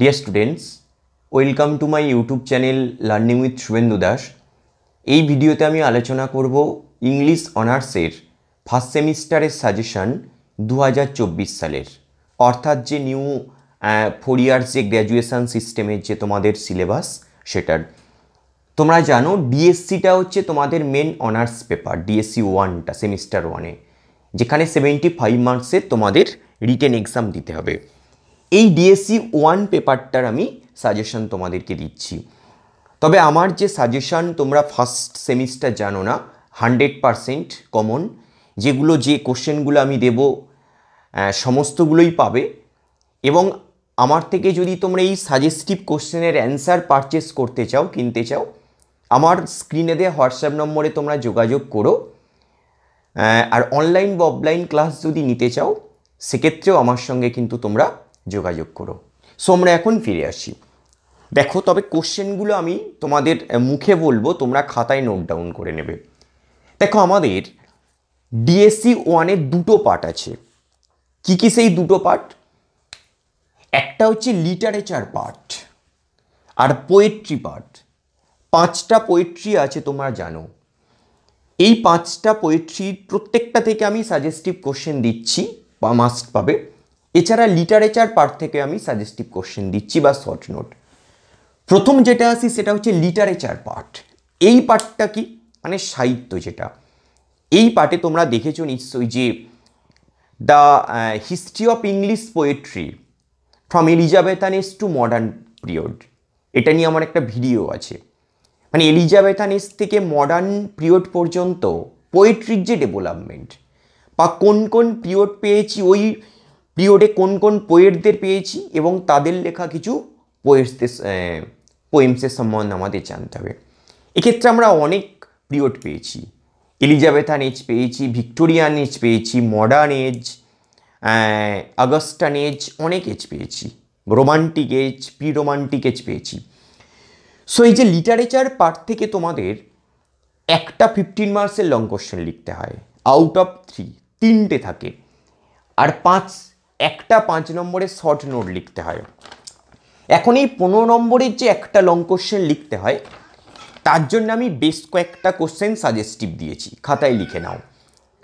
deer students welcome to my YouTube channel learning with Subhendu Das এই ভিডিওতে আমি আলোচনা করব ইংলিশ অনার্সের ফার্স্ট সেমিস্টারের সাজেশান দু সালের অর্থাৎ যে নিউ ফোর ইয়ার্স যে গ্র্যাজুয়েশান সিস্টেমের যে তোমাদের সিলেবাস সেটার তোমরা জানো ডিএসসিটা হচ্ছে তোমাদের মেন অনার্স পেপার ডিএসসি ওয়ানটা সেমিস্টার ওয়ানে যেখানে সেভেন্টি ফাইভ মার্কসের তোমাদের রিটেন এক্সাম দিতে হবে এই ডিএসসি ওয়ান পেপারটার আমি সাজেশন তোমাদেরকে দিচ্ছি তবে আমার যে সাজেশান তোমরা ফার্স্ট সেমিস্টার জানো না হান্ড্রেড পারসেন্ট কমন যেগুলো যে কোশ্চেনগুলো আমি দেব সমস্তগুলোই পাবে এবং আমার থেকে যদি তোমরা এই সাজেস্টিভ কোশ্চেনের অ্যান্সার পারচেস করতে চাও কিনতে চাও আমার স্ক্রিনে দেওয়া হোয়াটসঅ্যাপ নম্বরে তোমরা যোগাযোগ করো আর অনলাইন বা অফলাইন ক্লাস যদি নিতে চাও সেক্ষেত্রেও আমার সঙ্গে কিন্তু তোমরা যোগাযোগ করো সো আমরা এখন ফিরে আসি দেখো তবে কোশ্চেনগুলো আমি তোমাদের মুখে বলবো তোমরা খাতায় নোট ডাউন করে নেবে দেখো আমাদের ডিএসসি e ওয়ানের দুটো পার্ট আছে কি কি সেই দুটো পার্ট একটা হচ্ছে লিটারেচার পার্ট আর পোয়েট্রি পার্ট পাঁচটা পোয়েট্রি আছে তোমরা জানো এই পাঁচটা পোয়েট্রির প্রত্যেকটা থেকে আমি সাজেস্টিভ কোশ্চেন দিচ্ছি বা মাস্ট পাবে এছাড়া লিটারেচার পার্ট থেকে আমি সাজেস্টিভ কোশ্চেন দিচ্ছি বা শর্ট নোট প্রথম যেটা আসি সেটা হচ্ছে লিটারেচার পার্ট এই পার্টটা কি মানে সাহিত্য যেটা এই পার্টে তোমরা দেখেছো নিশ্চয়ই যে the history of English poetry from Elizabethans to modern period এটা নিয়ে আমার একটা ভিডিও আছে মানে এলিজাবেথানেস থেকে মডার্ন পিরিয়ড পর্যন্ত পোয়েট্রির যে ডেভেলপমেন্ট বা কোন কোন পিরিয়ড পেয়েছি ওই পিরিয়ডে কোন কোন পোয়েটদের পেয়েছি এবং তাদের লেখা কিছু পোয়েটসদের পোয়েমসের সম্বন্ধে আমাদের জানতে হবে এক্ষেত্রে আমরা অনেক পিরিয়ড পেয়েছি এলিজাবেথান এজ পেয়েছি ভিক্টোরিয়ান এজ পেয়েছি মডার্ন এজ আগস্টান এজ অনেক এজ পেয়েছি romantic age pre romantic age পেয়েছি সো এই যে লিটারেচার পার্ট থেকে তোমাদের একটা ফিফটিন মার্কসের লং কোশ্চেন লিখতে হয় আউট অফ থ্রি তিনটে থাকে আর পাঁচ একটা পাঁচ নম্বরের শর্ট নোট লিখতে হয় এখন এই পনেরো নম্বরের যে একটা লং কোশ্চেন লিখতে হয় তার জন্য আমি বেশ কয়েকটা কোশ্চেন সাজেস্টিভ দিয়েছি খাতায় লিখে নাও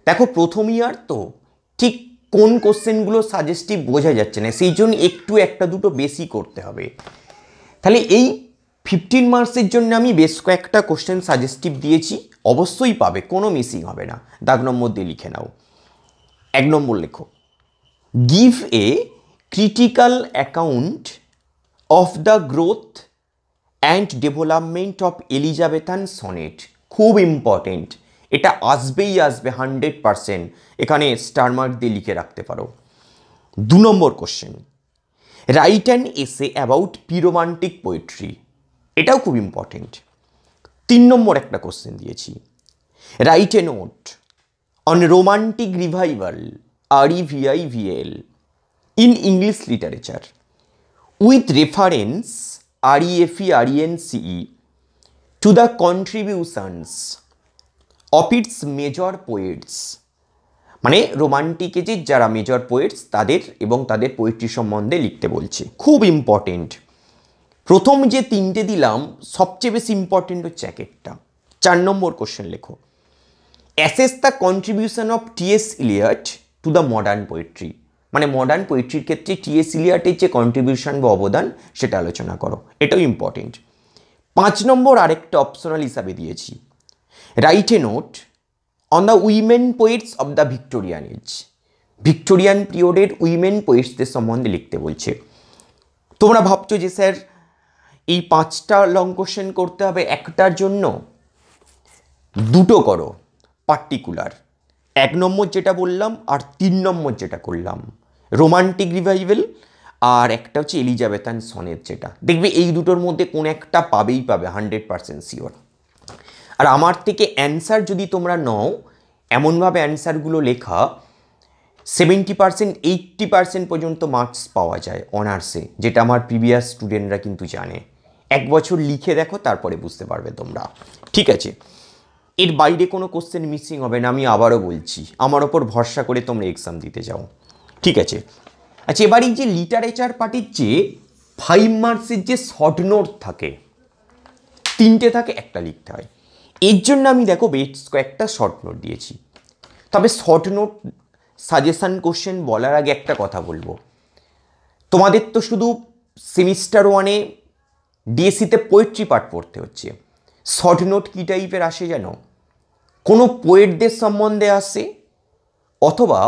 দেখো প্রথম ইয়ার তো ঠিক কোন কোশ্চেনগুলো সাজেস্টিভ বোঝা যাচ্ছে না সেই জন্য একটু একটা দুটো বেশি করতে হবে তাহলে এই ফিফটিন মার্কসের জন্য আমি বেশ কয়েকটা কোশ্চেন সাজেস্টিভ দিয়েছি অবশ্যই পাবে কোনো মিসিং হবে না দাগ নম্বর দিয়ে লিখে নাও এক নম্বর লেখো give a critical account of the growth and development of Elizabethan sonnet খুব ইম্পর্টেন্ট এটা আসবেই আসবে হান্ড্রেড পারসেন্ট এখানে স্টারমার্ক দিয়ে লিখে রাখতে পারো দু নম্বর question write and essay about preromantic poetry এটাও খুব ইম্পর্টেন্ট তিন নম্বর একটা কোশ্চেন দিয়েছি write a note on romantic revival REVIVL in English literature with reference REFE e e e to the contributions of its major poets মানে রোমান্টিকে যে যারা major poets তাদের এবং তাদের পোয়েট্রি সম্বন্ধে লিখতে বলছে খুব ইম্পর্টেন্ট প্রথম যে তিনটে দিলাম সবচেয়ে বেশি ইম্পর্টেন্ট হচ্ছে এক একটা চার নম্বর কোশ্চেন লেখো assess the contribution of T S Eliot to the modern poetry মানে মডার্ন পোয়েট্রির ক্ষেত্রে টিএস ইলিয়াটের যে কন্ট্রিবিউশন বা অবদান সেটা আলোচনা করো এটাও ইম্পর্টেন্ট পাঁচ নম্বর আরেকটা অপশনাল হিসাবে দিয়েছি write a note on the women poets of the Victorian age Victorian পিরিয়ডের উইমেন পোয়েটসদের সম্বন্ধে লিখতে বলছে তোমরা ভাবছো যে স্যার এই পাঁচটা লং কোশ্চেন করতে হবে একটার জন্য দুটো করো পার্টিকুলার এক নম্বর যেটা বললাম আর তিন নম্বর যেটা করলাম রোমান্টিক রিভাইভেল আর একটা হচ্ছে এলিজাবেথান সনের যেটা দেখবে এই দুটোর মধ্যে কোন একটা পাবেই পাবে হান্ড্রেড পারসেন্ট শিওর আর আমার থেকে অ্যান্সার যদি তোমরা নাও এমনভাবে অ্যান্সারগুলো লেখা সেভেন্টি পার্সেন্ট এইট্টি পার্সেন্ট পর্যন্ত মার্কস পাওয়া যায় অনার্সে যেটা আমার প্রিভিয়াস স্টুডেন্টরা কিন্তু জানে এক বছর লিখে দেখো তারপরে বুঝতে পারবে তোমরা ঠিক আছে এর বাইরে কোনো কোশ্চেন মিসিং হবে না আমি আবারও বলছি আমার ওপর ভরসা করে তোমরা এক্সাম দিতে যাও ঠিক আছে আচ্ছা এবার এই যে লিটারেচার পার্টির যে ফাইভ মার্কসের যে শর্ট নোট থাকে তিনটে থাকে একটা লিখতে হয় এর জন্য আমি দেখো বেশ কয়েকটা শর্ট নোট দিয়েছি তবে শর্ট নোট সাজেশান কোশ্চেন বলার আগে একটা কথা বলবো তোমাদের তো শুধু সেমিস্টার ওয়ানে ডিএসসিতে পোয়েট্রি পাঠ পড়তে হচ্ছে শর্ট নোট কী টাইপের আসে জানো কোনো পোয়েটদের সম্বন্ধে আসে অথবা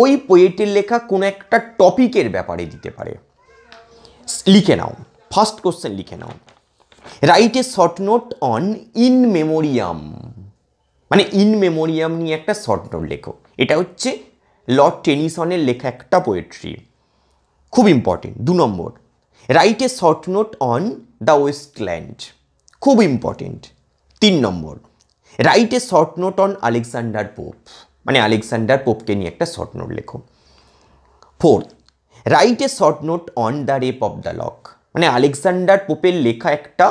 ওই পোয়েটের লেখা কোনো একটা টপিকের ব্যাপারে দিতে পারে লিখে নাও ফার্স্ট কোশ্চেন লিখে নাও write a short note on in memoriam মানে ইন মেমোরিয়াম নিয়ে একটা শর্ট নোট লেখো এটা হচ্ছে লর্ড টেনিসনের লেখা একটা পোয়েট্রি খুব ইম্পর্টেন্ট দু নম্বর write a short note on the waste land খুব ইম্পর্টেন্ট তিন নম্বর a short note on Alexander Pope মানে আলেকজান্ডার পোপকে নিয়ে একটা শর্ট নোট লেখো fourth write a short note on the rape of the lock মানে আলেকজান্ডার পোপের লেখা একটা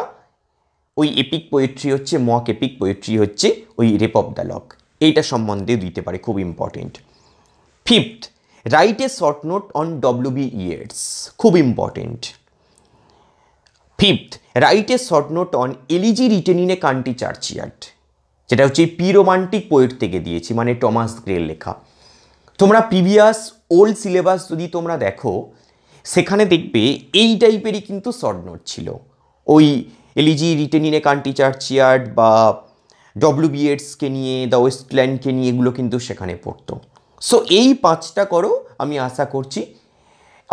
ওই এপিক পোয়েট্রি হচ্ছে মক এপিক পোয়েট্রি হচ্ছে ওই রেপ অফ দ্য লক এইটা সম্বন্ধে দিতে পারে খুব important fifth write a short note on W B Yeats খুব important fifth write a short note on elegy written in a country churchyard যেটা হচ্ছে পি রোমান্টিক পোয়েট থেকে দিয়েছি মানে টমাস গ্রেল লেখা তোমরা প্রিভিয়াস ওল্ড সিলেবাস যদি তোমরা দেখো সেখানে দেখবে এই টাইপেরই কিন্তু শর্ট নোট ছিল ওই এলিজি রিটেনিনে কান্টি চার্চিয়ার্ড বা ডব্লিউ বিএডসকে নিয়ে দ্য ওয়েস্টল্যান্ডকে নিয়ে এগুলো কিন্তু সেখানে পড়তো সো এই পাঁচটা করো আমি আশা করছি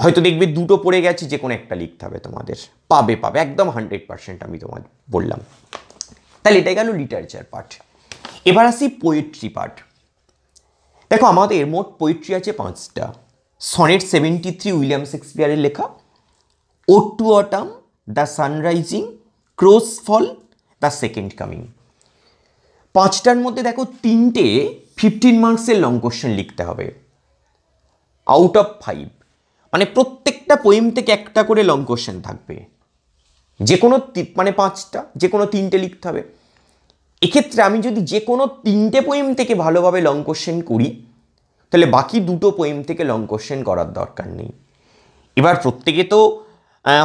হয়তো দেখবে দুটো পড়ে গেছে যে কোনো একটা লিখতে হবে তোমাদের পাবে পাবে একদম হান্ড্রেড পারসেন্ট আমি তোমার বললাম তাহলে এটাই গেল লিটারেচার পার্ট এবার আসি পোয়েট্রি পার্ট দেখো আমাদের মোট পোয়েট্রি আছে পাঁচটা সনেট সেভেন্টি থ্রি উইলিয়াম শেক্সপিয়ারের লেখা ode to autumn the sun rising crow's fall the second coming পাঁচটার মধ্যে দেখো তিনটে ফিফটিন মার্কসের লং কোশ্চেন লিখতে হবে আউট অফ ফাইভ মানে প্রত্যেকটা পোয়েম থেকে একটা করে লং কোশ্চেন থাকবে যে কোনো মানে পাঁচটা যে কোনো তিনটে লিখতে হবে এক্ষেত্রে আমি যদি যে কোনো তিনটে পোয়েম থেকে ভালোভাবে লং কোশ্চেন করি তাহলে বাকি দুটো পোয়েম থেকে লং কোশ্চেন করার দরকার নেই এবার প্রত্যেকে তো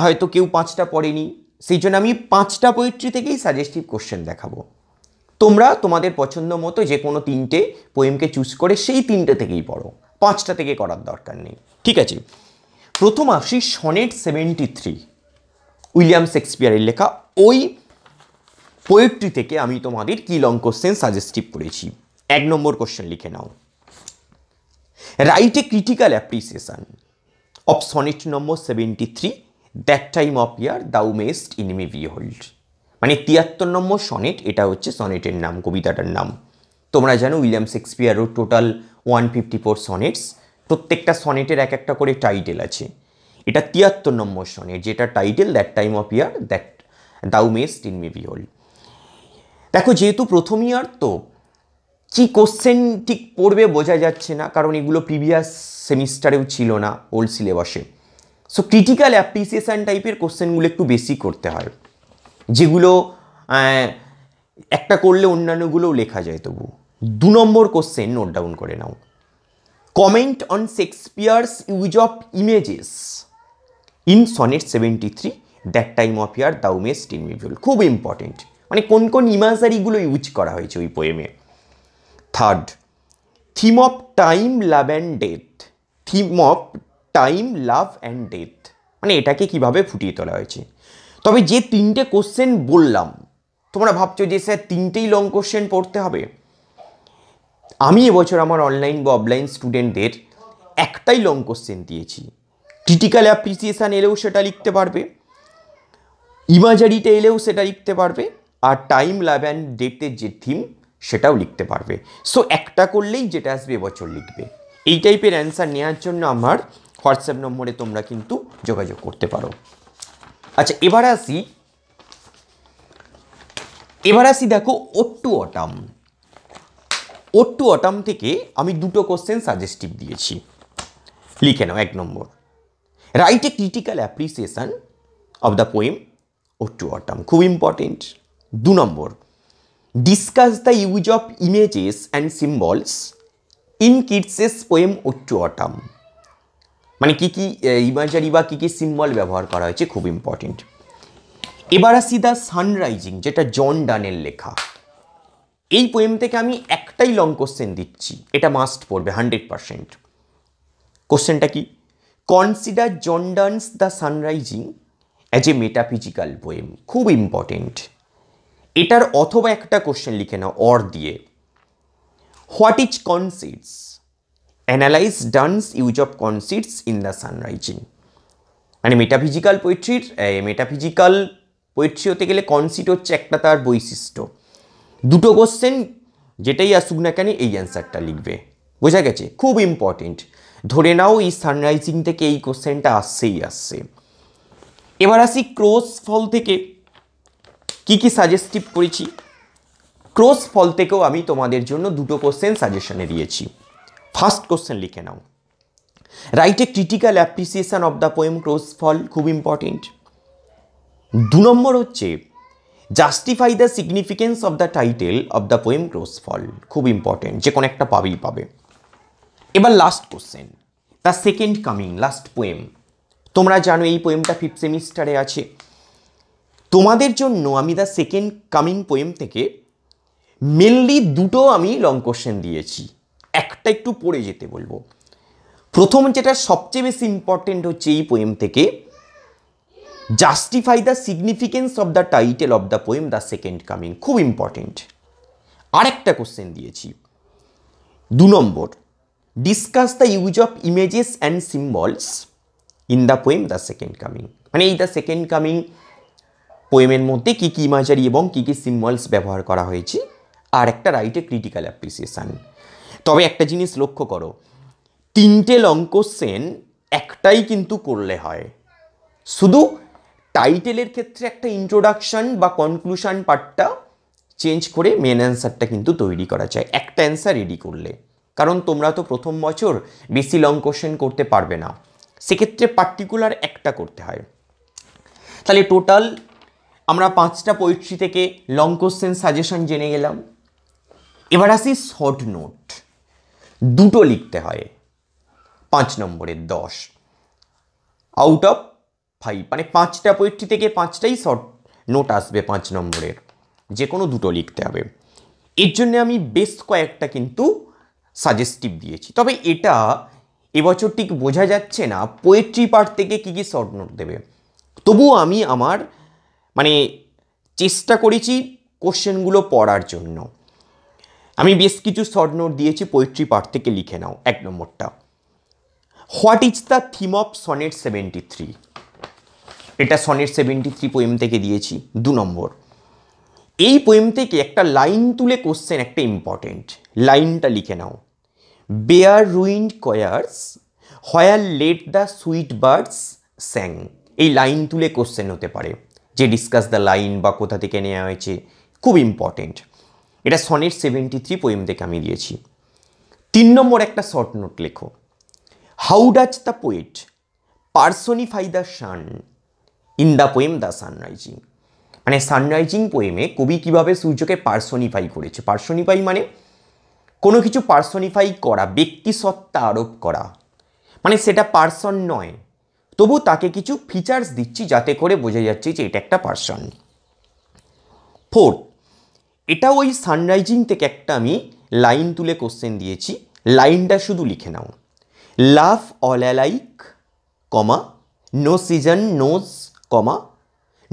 হয়তো কেউ পাঁচটা পড়েনি সেই জন্য আমি পাঁচটা পোয়েট্রি থেকেই সাজেস্টিভ কোশ্চেন দেখাবো তোমরা তোমাদের পছন্দ মতো যে কোনো তিনটে পোয়েমকে চুজ করে সেই তিনটে থেকেই পড়ো পাঁচটা থেকে করার দরকার নেই ঠিক আছে প্রথম আসি সনেট সেভেন্টি থ্রি উইলিয়াম শেক্সপিয়ারের লেখা ওই পোয়েট্রি থেকে আমি তোমাদের কি লং কোশ্চেন সাজেস্টিভ করেছি এক নম্বর কোশ্চেন লিখে নাও write a critical appreciation of sonnet number seventy three that time of year thou mayst me behold মানে তিয়াত্তর নম্বর সনেট এটা হচ্ছে সনেটের নাম কবিতাটার নাম তোমরা জানো উইলিয়াম শেক্সপিয়ারও total one fifty four sonnets প্রত্যেকটা সনেটের এক একটা করে টাইটেল আছে এটা তিয়াত্তর নম্বর সনেট যেটা title that time of year that thou mayst in me behold দেখো যেহেতু প্রথম ইয়ার তো কি কোশ্চেন ঠিক পড়বে বোঝা যাচ্ছে না কারণ এগুলো প্রিভিয়াস সেমিস্টারেও ছিল না ওল্ড সিলেবাসে সো ক্রিটিক্যাল অ্যাপ্রিসিয়েশান টাইপের কোশ্চেনগুলো একটু বেশি করতে হয় যেগুলো একটা করলে অন্যান্যগুলোও লেখা যায় তবু দু নম্বর কোশ্চেন নোট ডাউন করে নাও comment on Shakespeare's use of images in sonnet seventy three that time of year thou mayst individual খুব ইম্পর্টেন্ট মানে কোন কোন ইমাজারিগুলো ইউজ করা হয়েছে ওই পোয়েমে third theme of time love and death theme of time love and death মানে এটাকে কিভাবে ফুটিয়ে তোলা হয়েছে তবে যে তিনটে কোশ্চেন বললাম তোমরা ভাবছো যে স্যার তিনটেই লং কোশ্চেন পড়তে হবে আমি এবছর আমার অনলাইন বা অফলাইন স্টুডেন্টদের একটাই লং কোশ্চেন দিয়েছি ক্রিটিক্যাল অ্যাপ্রিসিয়েশান এলেও সেটা লিখতে পারবে ইমাজারিটা এলেও সেটা লিখতে পারবে আর টাইম লাভ অ্যান্ড ডেপথের যে থিম সেটাও লিখতে পারবে সো একটা করলেই যেটা আসবে এবছর লিখবে এই টাইপের অ্যান্সার নেওয়ার জন্য আমার হোয়াটসঅ্যাপ নম্বরে তোমরা কিন্তু যোগাযোগ করতে পারো আচ্ছা এবার আসি এবার আসি দেখো ওট্টু অটাম ওট্টু অটাম থেকে আমি দুটো কোশ্চেন সাজেস্টিভ দিয়েছি লিখে নাও এক নম্বর write a critical appreciation of the poem ode to autumn খুব ইম্পর্টেন্ট দু নম্বর discuss the use of images and symbols in Keats's poem ode to autumn মানে কী কী ইমাজারি বা কী কী সিম্বল ব্যবহার করা হয়েছে খুব ইম্পর্টেন্ট এবার আসি দ্য সানরাইজিং যেটা জন ডানের লেখা এই পোয়েম থেকে আমি একটাই লং কোশ্চেন দিচ্ছি এটা মাস্ট পড়বে হান্ড্রেড পারসেন্ট কোশ্চেনটা কি consider John Donne's the sun rising as a metaphysical poem খুব ইম্পর্টেন্ট এটার অথবা একটা কোশ্চেন লিখে নাও অর দিয়ে what is conceits analyse Donne's use of conceits in the sun rising মানে মেটাফিজিক্যাল পোয়েট্রির মেটাফিজিক্যাল পোয়েট্রি হতে গেলে কনসিট হচ্ছে একটা তার বৈশিষ্ট্য দুটো কোশ্চেন যেটাই আসুক না কেন এই অ্যান্সারটা লিখবে বোঝা গেছে খুব ইম্পর্টেন্ট ধরে নাও এই সানরাইজিং থেকে এই কোশ্চেনটা আসছেই আসছে এবার আসি ক্রোস ফল থেকে কি কি সাজেস্টিভ করেছি ক্রস ফল থেকেও আমি তোমাদের জন্য দুটো কোশ্চেন সাজেশনে দিয়েছি ফার্স্ট কোশ্চেন লিখে নাও write a critical appreciation of the poem crow's fall খুব ইম্পর্টেন্ট দু নম্বর হচ্ছে justify the significance of the title of the poem crow's fall খুব ইম্পর্টেন্ট যে কোনো একটা পাবেই পাবে এবার last question the second coming last poem তোমরা জানো এই পোয়েমটা ফিফথ সেমিস্টারে আছে তোমাদের জন্য আমি দ্য সেকেন্ড কামিং পোয়েম থেকে মেনলি দুটো আমি লং কোশ্চেন দিয়েছি একটা একটু পড়ে যেতে বলবো প্রথম যেটা সবচেয়ে বেশি ইম্পর্টেন্ট হচ্ছে এই পোয়েম থেকে justify the significance of the title of the poem the second coming খুব ইম্পর্টেন্ট আরেকটা কোশ্চেন দিয়েছি দু নম্বর discuss the use of images and symbols in the poem the second coming মানে এই দ্য সেকেন্ড কামিং পোয়েমের মধ্যে কী কী ইমাজারি এবং কী কী সিম্বলস ব্যবহার করা হয়েছে আর একটা রাইটে ক্রিটিক্যাল অ্যাপ্রিসিয়েশান তবে একটা জিনিস লক্ষ্য করো তিনটে লং কোশ্চেন একটাই কিন্তু করলে হয় শুধু টাইটেলের ক্ষেত্রে একটা ইন্ট্রোডাকশান বা কনক্লুশান পার্টটা চেঞ্জ করে মেন অ্যান্সারটা কিন্তু তৈরি করা যায় একটা অ্যান্সার রেডি করলে কারণ তোমরা তো প্রথম বছর বেশি লং কোশ্চেন করতে পারবে না সেক্ষেত্রে পার্টিকুলার একটা করতে হয় তাহলে টোটাল আমরা পাঁচটা পোয়েট্রি থেকে লং কোশ্চেন সাজেশন জেনে গেলাম এবার আসি শর্ট নোট দুটো লিখতে হয় পাঁচ নম্বরের দশ আউট অফ ফাইভ মানে পাঁচটা পোয়েট্রি থেকে পাঁচটাই শর্ট নোট আসবে পাঁচ নম্বরের যে কোনো দুটো লিখতে হবে এর জন্য আমি বেশ কয়েকটা কিন্তু সাজেস্টিভ দিয়েছি তবে এটা এবছর ঠিক বোঝা যাচ্ছে না পোয়েট্রি পার্ট থেকে কী কী শর্ট নোট দেবে তবুও আমি আমার মানে চেষ্টা করেছি কোশ্চেনগুলো পড়ার জন্য আমি বেশ কিছু শর্ট নোট দিয়েছি পোয়েট্রি পার্ট থেকে লিখে নাও এক নম্বরটা what is the theme of sonnet seventy three এটা সনেট সেভেন্টি থ্রি পোয়েম থেকে দিয়েছি দু নম্বর এই পোয়েম থেকে একটা লাইন তুলে কোশ্চেন একটা ইম্পর্টেন্ট লাইনটা লিখে নাও bare ruined choirs where late the sweet birds sang এই লাইন তুলে কোশ্চেন হতে পারে যে ডিসকাস দ্য লাইন বা কোথা থেকে নেওয়া হয়েছে খুব ইম্পর্টেন্ট এটা সনেট সেভেন্টি থ্রি পোয়েম থেকে আমি দিয়েছি তিন নম্বর একটা শর্ট নোট লেখো how does the poet personify the sun in the poem the sun rising মানে সানরাইজিং পোয়েমে কবি কীভাবে সূর্যকে পার্সোনিফাই করেছে পার্সোনিফাই মানে কোনো কিছু পার্সোনিফাই করা ব্যক্তিসত্ত্বা আরোপ করা মানে সেটা পার্সন নয় তবু তাকে কিছু ফিচার্স দিচ্ছি যাতে করে বোঝা যাচ্ছে যে এটা একটা পার্সন ফোর এটা ওই সানরাইজিং থেকে একটা আমি লাইন তুলে কোশ্চেন দিয়েছি লাইনটা শুধু লিখে নাও love all alike comma no season knows comma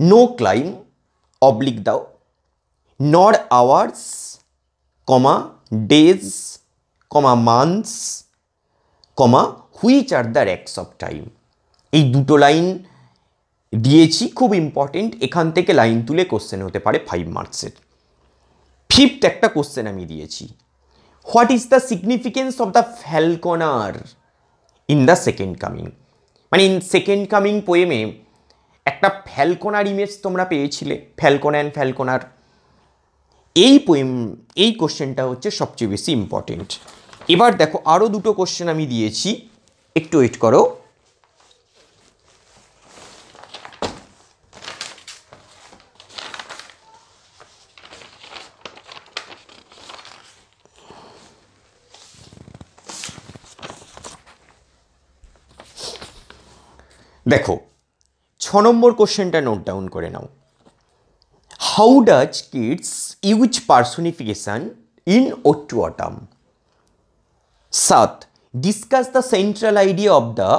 no clime oblique thou nor hours comma days comma months comma which are the rags of time এই দুটো লাইন দিয়েছি খুব ইম্পর্টেন্ট এখান থেকে লাইন তুলে কোশ্চেন হতে পারে ফাইভ মার্কসের ফিফথ একটা কোশ্চেন আমি দিয়েছি what is the significance of the falconer in the second coming মানে ইন সেকেন্ড কামিং পোয়েমে একটা ফ্যালকোনার ইমেজ তোমরা পেয়েছিলে ফ্যালকোনা অ্যান্ড ফ্যালকোনার এই পোয়েম এই কোশ্চেনটা হচ্ছে সবচেয়ে বেশি ইম্পর্টেন্ট এবার দেখো আরও দুটো কোশ্চেন আমি দিয়েছি একটু ওয়েট করো দেখো ছ নম্বর কোশ্চেনটা নোট ডাউন করে নাও how does Keats use personification in ode to autumn সাত discuss the central idea of the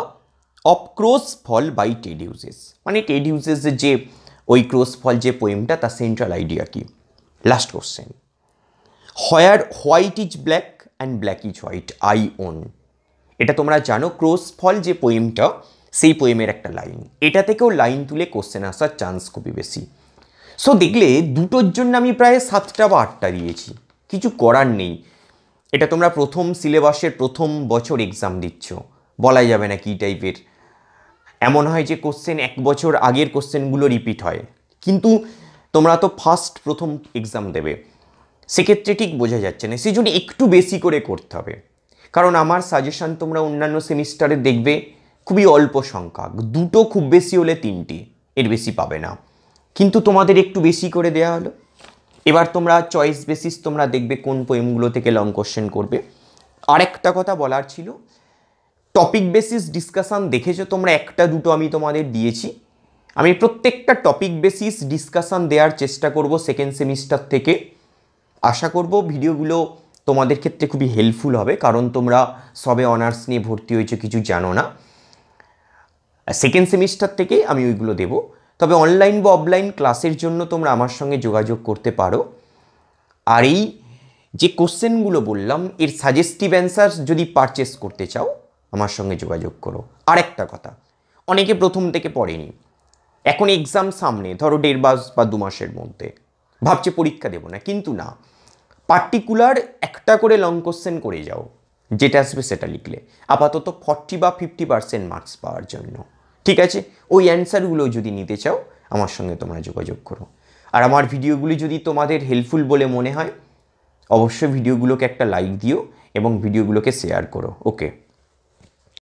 of crow's fall by Ted Hughes মানে টেড ইউজেস যে ওই ক্রোস ফল যে পোয়েমটা তার সেন্ট্রাল আইডিয়া কি last question where white is black and black is white I own এটা তোমরা জানো ক্রোস ফল যে পোয়েমটা সেই পোয়েমের একটা লাইন এটা থেকেও লাইন তুলে কোশ্চেন আসার চান্স খুবই বেশি সো দেখলে দুটোর জন্য আমি প্রায় সাতটা বা আটটা দিয়েছি কিছু করার নেই এটা তোমরা প্রথম সিলেবাসের প্রথম বছর এক্সাম দিচ্ছ বলাই যাবে না কী টাইপের এমন হয় যে কোশ্চেন এক বছর আগের কোশ্চেনগুলো রিপিট হয় কিন্তু তোমরা তো ফার্স্ট প্রথম এক্সাম দেবে সেক্ষেত্রে ঠিক বোঝা যাচ্ছে না সেই জন্য একটু বেশি করে করতে হবে কারণ আমার সাজেশান তোমরা অন্যান্য সেমিস্টারে দেখবে খুবই অল্প সংখ্যক দুটো খুব বেশি হলে তিনটি এর বেশি পাবে না কিন্তু তোমাদের একটু বেশি করে দেয়া হলো এবার তোমরা চয়েস বেসিস তোমরা দেখবে কোন পোয়েমগুলো থেকে লং কোশ্চেন করবে আরেকটা কথা বলার ছিল টপিক বেসিস ডিসকাশান দেখেছো তোমরা একটা দুটো আমি তোমাদের দিয়েছি আমি প্রত্যেকটা টপিক বেসিস ডিসকাশান দেওয়ার চেষ্টা করব সেকেন্ড সেমিস্টার থেকে আশা করব ভিডিওগুলো তোমাদের ক্ষেত্রে খুবই হেল্পফুল হবে কারণ তোমরা সবে অনার্স নিয়ে ভর্তি হয়েছো কিছু জানো না সেকেন্ড সেমিস্টার থেকে আমি ওইগুলো দেব তবে অনলাইন বা অফলাইন ক্লাসের জন্য তোমরা আমার সঙ্গে যোগাযোগ করতে পারো আর এই যে কোশ্চেনগুলো বললাম এর সাজেস্টিভ অ্যান্সার যদি পারচেস করতে চাও আমার সঙ্গে যোগাযোগ করো আরেকটা কথা অনেকে প্রথম থেকে পড়েনি এখন এক্সাম সামনে ধরো দেড় মাস বা দু মাসের মধ্যে ভাবছে পরীক্ষা দেবো না কিন্তু না পার্টিকুলার একটা করে লং কোশ্চেন করে যাও যেটা আসবে সেটা লিখলে আপাতত ফর্টি বা ফিফটি পার্সেন্ট মার্কস পাওয়ার জন্য ঠিক আছে ওই অ্যান্সারগুলো যদি নিতে চাও আমার সঙ্গে তোমরা যোগাযোগ করো আর আমার ভিডিওগুলি যদি তোমাদের হেল্পফুল বলে মনে হয় অবশ্যই ভিডিওগুলোকে একটা লাইক দিও এবং ভিডিওগুলোকে শেয়ার করো ওকে